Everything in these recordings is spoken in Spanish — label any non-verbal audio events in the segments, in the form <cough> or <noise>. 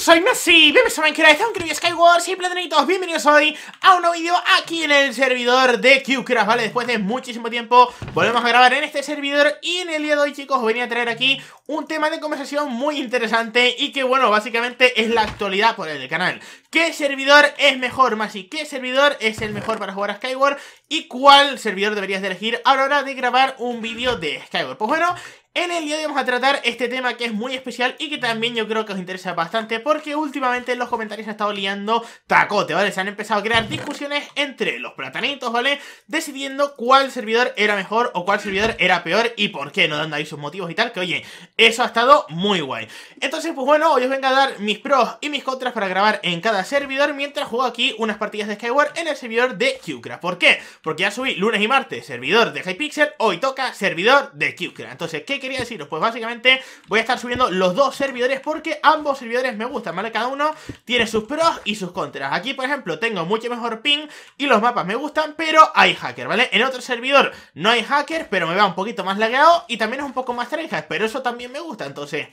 soy Messi, bienvenidos a Minecraft, aunque no Skyward, tenitos, bienvenidos hoy a un nuevo vídeo aquí en el servidor de QCraft, ¿vale? Después de muchísimo tiempo volvemos a grabar en este servidor y en el día de hoy, chicos, os venía a traer aquí un tema de conversación muy interesante y que, bueno, básicamente es la actualidad por el canal. ¿Qué servidor es mejor, Masi? ¿Qué servidor es el mejor para jugar a Skyward? ¿Y cuál servidor deberías elegir a la hora de grabar un vídeo de Skyward? Pues bueno, en el día de hoy vamos a tratar este tema que es muy especial y que también yo creo que os interesa bastante porque últimamente en los comentarios ha estado liando tacote, ¿vale? Se han empezado a crear discusiones entre los platanitos, ¿vale? Decidiendo cuál servidor era mejor o cuál servidor era peor y por qué, no dando ahí sus motivos y tal, que oye, eso ha estado muy guay. Entonces, pues bueno, hoy os vengo a dar mis pros y mis contras para grabar en cada servidor mientras juego aquí unas partidas de Skyward en el servidor de Qcraft. ¿Por qué? Porque ya subí lunes y martes servidor de Hypixel, hoy toca servidor de Qcraft. Entonces, ¿qué quería deciros? Pues básicamente voy a estar subiendo los dos servidores porque ambos servidores me gustan, ¿vale? Cada uno tiene sus pros y sus contras. Aquí, por ejemplo, tengo mucho mejor ping y los mapas me gustan, pero hay hacker, ¿vale? En otro servidor no hay hacker, pero me va un poquito más lagueado y también es un poco más tryhard, pero eso también me gusta, entonces...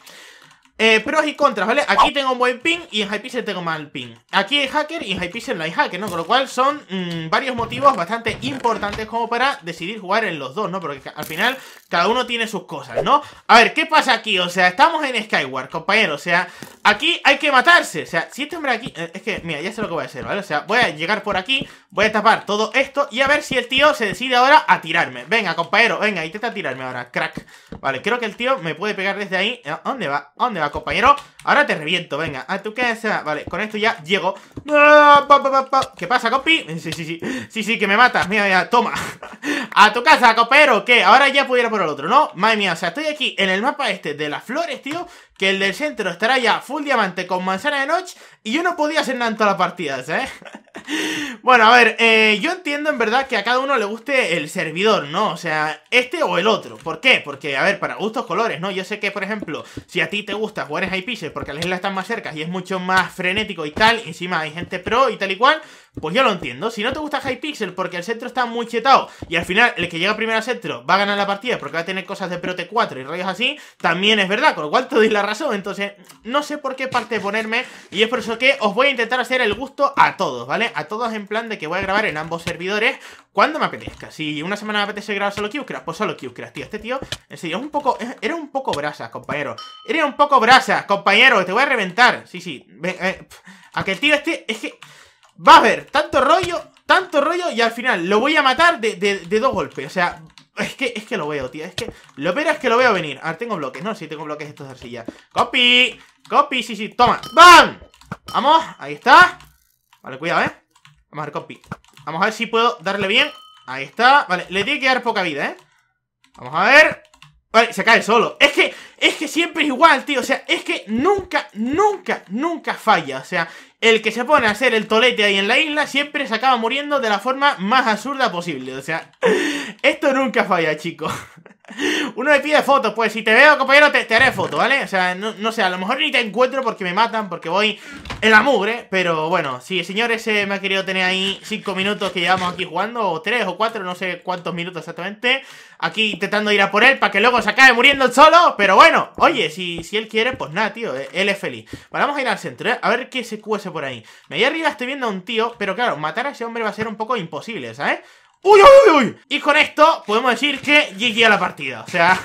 Eh, pros y contras, ¿vale? Aquí tengo un buen ping y en Hypixel tengo mal ping. Aquí hay hacker y en Hypixel no hay hacker, ¿no? Con lo cual son mm, varios motivos bastante importantes como para decidir jugar en los dos, ¿no? Porque al final cada uno tiene sus cosas, ¿no? A ver, ¿qué pasa aquí? O sea, estamos en Skyward, compañero. O sea, aquí hay que matarse. O sea, si este hombre aquí... Eh, es que, mira, ya sé lo que voy a hacer, ¿vale? O sea, voy a llegar por aquí, voy a tapar todo esto y a ver si el tío se decide ahora a tirarme. Venga, compañero, venga, intenta tirarme ahora, crack. Vale, creo que el tío me puede pegar desde ahí. ¿Dónde va? ¿Dónde va? compañero Ahora te reviento, venga ¿A ah, tu casa, Vale, con esto ya llego ah, ¿Qué pasa, compi? Sí, sí, sí Sí, sí, que me matas Mira, mira, toma <laughs> A tu casa, compañero Que Ahora ya pudiera por el otro, ¿no? Madre mía, o sea, estoy aquí en el mapa este de las flores, tío que el del centro estará ya full diamante con manzana de noche y yo no podía hacer nada en todas las partidas, ¿eh? <laughs> bueno, a ver, eh, yo entiendo en verdad que a cada uno le guste el servidor, ¿no? O sea, este o el otro. ¿Por qué? Porque, a ver, para gustos colores, ¿no? Yo sé que, por ejemplo, si a ti te gusta jugar en High porque las islas están más cerca y es mucho más frenético y tal, encima hay gente pro y tal y cual, pues yo lo entiendo. Si no te gusta Hypixel porque el centro está muy chetado y al final el que llega primero al centro va a ganar la partida porque va a tener cosas de Prote 4 y rayos así, también es verdad, con lo cual te doy la razón. Entonces, no sé por qué parte ponerme y es por eso que os voy a intentar hacer el gusto a todos, ¿vale? A todos en plan de que voy a grabar en ambos servidores cuando me apetezca. Si una semana me apetece grabar solo Qcraft, pues solo Qcraft, tío. Este tío, en serio, es un poco, era un poco brasa, compañero. Era un poco brasa, compañero, te voy a reventar. Sí, sí, eh, a que el tío este, es que va a haber tanto rollo, tanto rollo y al final lo voy a matar de, dos golpes. O sea, es que, es que lo veo, tío. Es que lo peor es que lo veo venir. A ver, tengo bloques. No, sí, tengo bloques estos de arcilla. ¡Copy! ¡Copy! Sí, sí, toma. ¡Bam! Vamos, ahí está. Vale, cuidado, ¿eh? Vamos a ver, copy. Vamos a ver si puedo darle bien. Ahí está. Vale, le tiene que dar poca vida, ¿eh? Vamos a ver. Vale, se cae solo. Es que, es que siempre es igual, tío. O sea, es que nunca, nunca, nunca falla. O sea, el que se pone a hacer el tolete ahí en la isla siempre se acaba muriendo de la forma más absurda posible. O sea, <laughs> esto nunca falla, chicos. Uno me pide fotos, pues si te veo, compañero, te, haré foto, ¿vale? O sea, no, sé, a lo mejor ni te encuentro porque me matan, porque voy en la mugre Pero bueno, sí, señor ese me ha querido tener ahí cinco minutos que llevamos aquí jugando O 3 o cuatro no sé cuántos minutos exactamente Aquí intentando ir a por él para que luego se acabe muriendo solo Pero bueno, oye, si, si él quiere, pues nada, tío, eh, él es feliz Bueno, vamos a ir al centro, eh, a ver qué se cuece por ahí Me voy arriba estoy viendo a un tío, pero claro, matar a ese hombre va a ser un poco imposible, ¿sabes? ¡Uy, uy, uy! Y con esto podemos decir que llegué a la partida. O sea,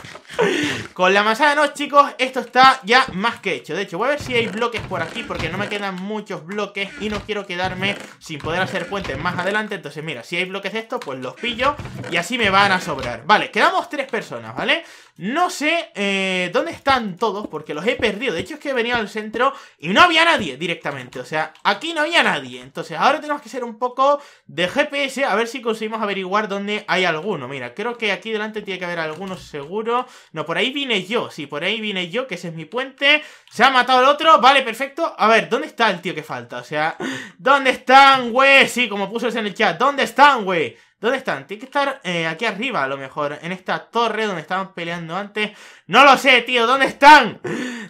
<laughs> con la de no, chicos, esto está ya más que hecho. De hecho, voy a ver si hay bloques por aquí porque no me quedan muchos bloques y no quiero quedarme sin poder hacer puentes más adelante. Entonces, mira, si hay bloques de estos, pues los pillo y así me van a sobrar. Vale, quedamos tres personas, ¿vale? No sé eh, dónde están todos porque los he perdido. De hecho, es que he venido al centro y no había nadie directamente. O sea, aquí no había nadie. Entonces, ahora tenemos que ser un poco de GPS a ver si conseguimos averiguar dónde hay alguno. Mira, creo que aquí delante tiene que haber alguno seguro. No, por ahí vine yo. Sí, por ahí vine yo, que ese es mi puente. Se ha matado el otro. Vale, perfecto. A ver, ¿dónde está el tío que falta? O sea, ¿dónde están, güey? Sí, como puso en el chat. ¿Dónde están, güey? ¿Dónde están? Tiene que estar eh, aquí arriba, a lo mejor. En esta torre donde estaban peleando antes. ¡No lo sé, tío! ¿Dónde están?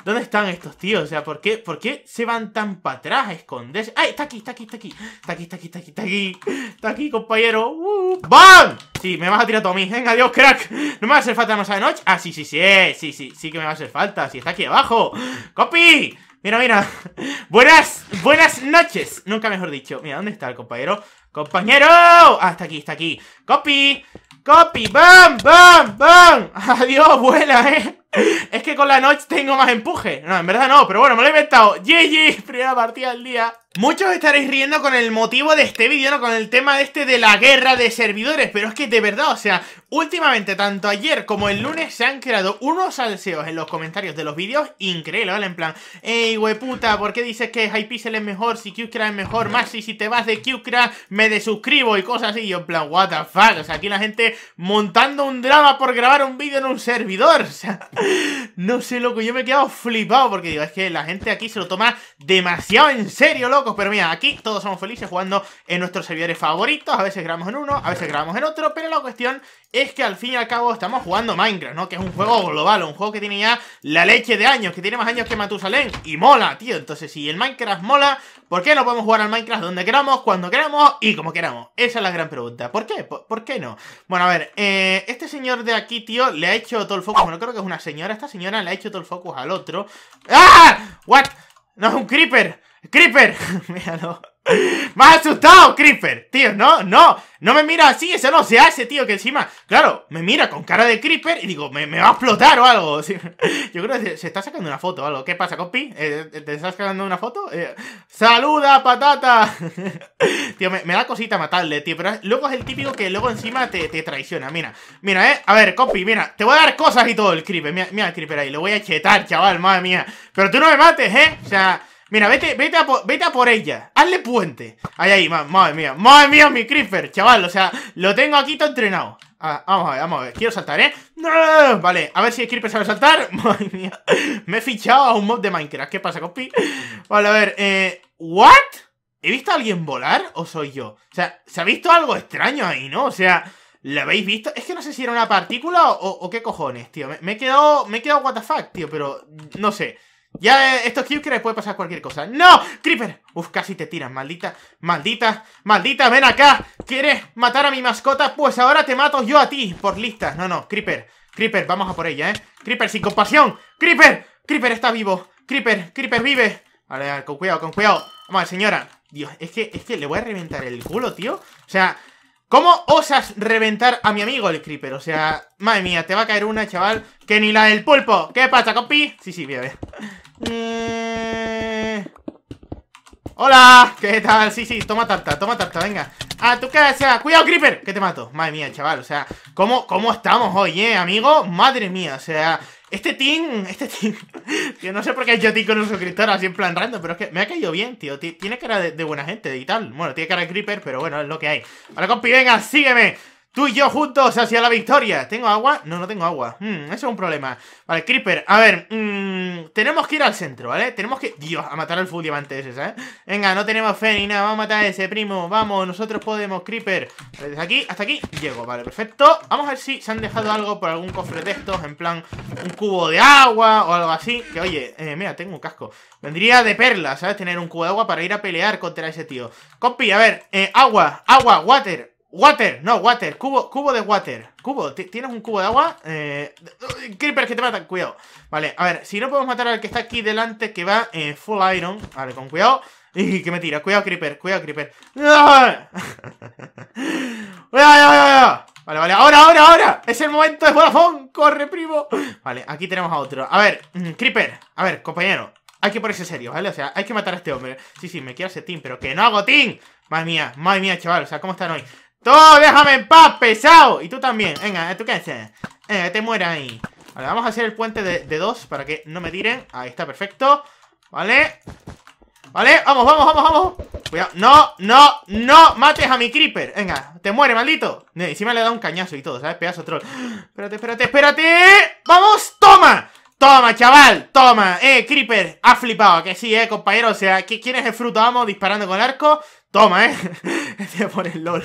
¿Dónde están estos tíos? O sea, ¿por qué, por se van tan para atrás a esconderse? ¡Ay! Está aquí, está aquí, está aquí. Está aquí, está aquí, está aquí, está aquí. Está aquí, compañero. ¡Uh! ¡Bam! Sí, me vas a tirar todo a mí. Venga, Dios crack. ¿No me va a hacer falta más a de noche? Ah, sí, sí, sí. Eh, sí, sí, sí que me va a hacer falta. sí, está aquí abajo. ¡Copy! Mira, mira. Buenas, buenas noches. Nunca mejor dicho. Mira, ¿dónde está el compañero? ¡Compañero! Ah, está aquí, está aquí. ¡Copy! ¡Copy! ¡Bam! ¡Bam! ¡Bam! <laughs> ¡Adiós, vuela, eh! Es que con la noche tengo más empuje. No, en verdad no, pero bueno, me lo he inventado. ¡GG! Primera partida del día. Muchos estaréis riendo con el motivo de este vídeo, ¿no? Con el tema este de la guerra de servidores, pero es que de verdad, o sea, últimamente, tanto ayer como el lunes, se han creado unos salseos en los comentarios de los vídeos Increíble, ¿vale? En plan, ey, hueputa, ¿por qué dices que Hypixel es mejor, si Qcra es mejor, más si, si te vas de Qcra me desuscribo y cosas así? Y yo en plan, what the fuck, o sea, aquí la gente montando un drama por grabar un vídeo en un servidor, <laughs> o sea, no sé, loco, yo me he quedado flipado porque digo, es que la gente aquí se lo toma demasiado en serio, loco pero mira, aquí todos somos felices jugando en nuestros servidores favoritos, a veces grabamos en uno, a veces grabamos en otro, pero la cuestión es que al fin y al cabo estamos jugando Minecraft, ¿no? Que es un juego global, un juego que tiene ya la leche de años, que tiene más años que Matusalén, y mola, tío, entonces si el Minecraft mola, ¿por qué no podemos jugar al Minecraft donde queramos, cuando queramos y como queramos? Esa es la gran pregunta, ¿por qué? ¿Por, qué no? Bueno, a ver, eh, este señor de aquí, tío, le ha hecho todo el focus, bueno, creo que es una señora, esta señora le ha hecho todo el focus al otro. ¡Ah! ¿What? No, es un creeper. ¡Creeper! <laughs> Míralo. ¡Me has asustado, Creeper! Tío, no, no, no me mira así, eso no se hace, tío, que encima, claro, me mira con cara de Creeper y digo, me, va a explotar o algo. <laughs> yo creo que se, está sacando una foto o algo. ¿Qué pasa, Copy? Eh, ¿Te estás sacando una foto? Eh, ¡Saluda, patata! <laughs> tío, me, da cosita matarle, tío, pero luego es el típico que luego encima te, traiciona, mira. Mira, eh, a ver, Copy, mira, te voy a dar cosas y todo el Creeper, mira, mira el Creeper ahí, lo voy a chetar, chaval, madre mía. Pero tú no me mates, eh, o sea... Mira, vete, vete, a por, ella. Hazle puente. Ahí, ahí, madre mía. Madre mía, mi creeper, chaval. O sea, lo tengo aquí todo entrenado. Ah, vamos a ver, vamos a ver. Quiero saltar, ¿eh? ¡No! Vale, a ver si el creeper sabe saltar. <laughs> Madre mía. Me he fichado a un mob de Minecraft. ¿Qué pasa, copy? Vale, a ver. Eh, ¿What? ¿He visto a alguien volar o soy yo? O sea, se ha visto algo extraño ahí, ¿no? O sea, ¿lo habéis visto? Es que no sé si era una partícula o, qué cojones, tío. Me, he quedado, me he quedado tío, pero no sé. Ya estos eh, estos que puede pasar cualquier cosa. ¡No! ¡Creeper! Uf, casi te tiran, maldita, maldita, maldita, ven acá. ¿Quieres matar a mi mascota? Pues ahora te mato yo a ti, por lista No, no, Creeper, Creeper, vamos a por ella, ¿eh? Creeper, sin compasión. ¡Creeper! ¡Creeper está vivo! ¡Creeper, Creeper vive! Vale, con cuidado, con cuidado. Vamos, señora. Dios, es que, es que le voy a reventar el culo, tío. O sea, ¿Cómo osas reventar a mi amigo el creeper? O sea, madre mía, te va a caer una, chaval Que ni la del pulpo ¿Qué pasa, compi? Sí, sí, voy a eh. Hola, ¿qué tal? Sí, sí, toma tarta, toma tarta, venga A tu casa, cuidado, creeper Que te mato, madre mía, chaval O sea, ¿cómo, cómo estamos hoy, eh, amigo? Madre mía, o sea este team, este team. Tío, no sé por qué yo team con un suscriptor así en plan random, pero es que me ha caído bien, tío. Tiene cara de, de buena gente y tal. Bueno, tiene cara de creeper, pero bueno, es lo que hay. ahora compi, venga, sígueme. Tú y yo juntos hacia la victoria. ¿Tengo agua? No, no tengo agua. Hmm, eso es un problema. Vale, Creeper. A ver, Mmm, tenemos que ir al centro, ¿vale? Tenemos que... Dios, a matar al full diamante ese, ¿sabes? Venga, no tenemos fe ni nada. Vamos a matar a ese, primo. Vamos, nosotros podemos, Creeper. Desde aquí hasta aquí llego. Vale, perfecto. Vamos a ver si se han dejado algo por algún cofre de estos. En plan, un cubo de agua o algo así. Que, oye, eh, mira, tengo un casco. Vendría de perla, ¿sabes? Tener un cubo de agua para ir a pelear contra ese tío. Copy, a ver. Eh, agua, agua, water. Water, no, water, cubo, cubo de water Cubo, tienes un cubo de agua eh, Creeper que te matan, cuidado Vale, a ver, si no podemos matar al que está aquí delante Que va en eh, full iron Vale, con cuidado <laughs> y que me tira, cuidado Creeper, cuidado Creeper <laughs> Vale, vale, ahora, ahora, ahora Es el momento de volafón, corre primo Vale, aquí tenemos a otro A ver, mm, Creeper, a ver, compañero hay que ponerse serio, ¿vale? O sea, hay que matar a este hombre. Sí, sí, me quiero hacer team, pero que no hago team. Madre mía, madre mía, chaval. O sea, ¿cómo están hoy? Todo, déjame en paz, pesado. Y tú también. Venga, eh, tú qué haces. Venga, te muera ahí. Vale, vamos a hacer el puente de, dos para que no me tiren. Ahí está, perfecto. Vale. Vale, vamos, vamos, vamos, vamos. Cuidado. No, no, no mates a mi creeper. Venga, te muere, maldito. No, encima le he dado un cañazo y todo, ¿sabes? Pedazo troll. Espérate, espérate, espérate. Vamos, toma. Toma, chaval, toma, eh, Creeper, ha flipado, que sí, eh, compañero, o sea, ¿quién es el fruto vamos disparando con arco? Toma, eh <laughs> por el LOL.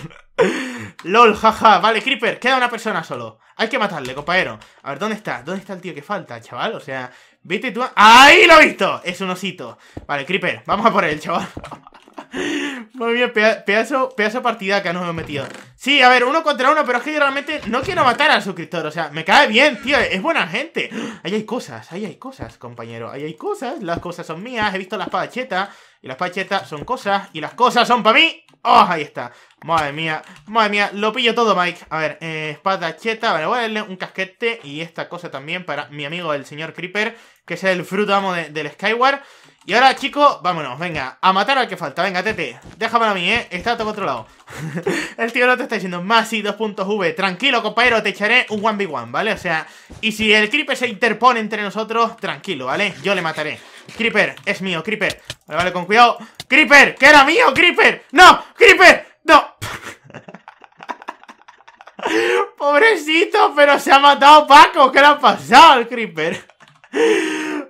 LOL, jaja. Vale, Creeper, queda una persona solo. Hay que matarle, compañero. A ver, ¿dónde está? ¿Dónde está el tío que falta, chaval? O sea, vete tú ¡Ahí lo he visto! Es un osito. Vale, Creeper, vamos a por él, chaval. <laughs> Muy bien, pedazo, pedazo partida que nos hemos metido. Sí, a ver, uno contra uno, pero es que yo realmente no quiero matar al suscriptor. O sea, me cae bien, tío, es buena gente. <gasps> Ahí hay cosas, ahí hay cosas, compañero. Ahí hay cosas, las cosas son mías. He visto las pachetas y las pachetas son cosas y las cosas son para mí. ¡Oh, ahí está! Madre mía, madre mía, lo pillo todo, Mike. A ver, eh, espada cheta, vale, voy a darle un casquete y esta cosa también para mi amigo el señor Creeper, que es el fruto amo del Skyward. Y ahora, chicos, vámonos, venga, a matar al que falta. Venga, Tete, déjame a mí, ¿eh? Está todo otro lado. <laughs> el tío no te está diciendo, Masi 2.V, tranquilo, compañero, te echaré un 1v1, ¿vale? O sea, y si el Creeper se interpone entre nosotros, tranquilo, ¿vale? Yo le mataré. Creeper, es mío, Creeper Vale, vale, con cuidado ¡Creeper! ¡Que era mío, Creeper! ¡No! ¡Creeper! ¡No! <laughs> Pobrecito, pero se ha matado Paco ¿Qué le ha pasado al Creeper?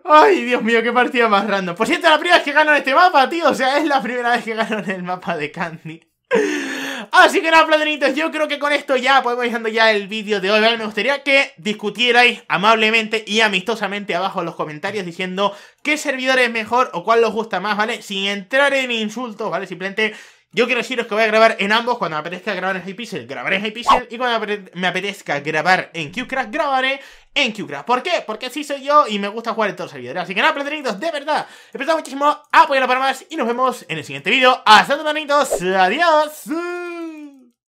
Ay, Dios mío, qué partida más random Por cierto, la primera vez que gano en este mapa, tío O sea, es la primera vez que gano en el mapa de Candy Así que nada, platanitas, yo creo que con esto ya podemos ir ya el vídeo de hoy, ¿vale? Me gustaría que discutierais amablemente y amistosamente abajo en los comentarios diciendo qué servidor es mejor o cuál os gusta más, ¿vale? Sin entrar en insultos, ¿vale? Simplemente... Yo quiero deciros que voy a grabar en ambos, cuando me apetezca grabar en Hypixel, grabaré en Hypixel y cuando me apetezca grabar en QCraft, grabaré en QCraft. ¿Por qué? Porque así soy yo y me gusta jugar en todos los servidores. Así que nada, platanitos, de verdad, Espero muchísimo, apoyarlo para más y nos vemos en el siguiente vídeo. ¡Hasta luego, ¡Adiós!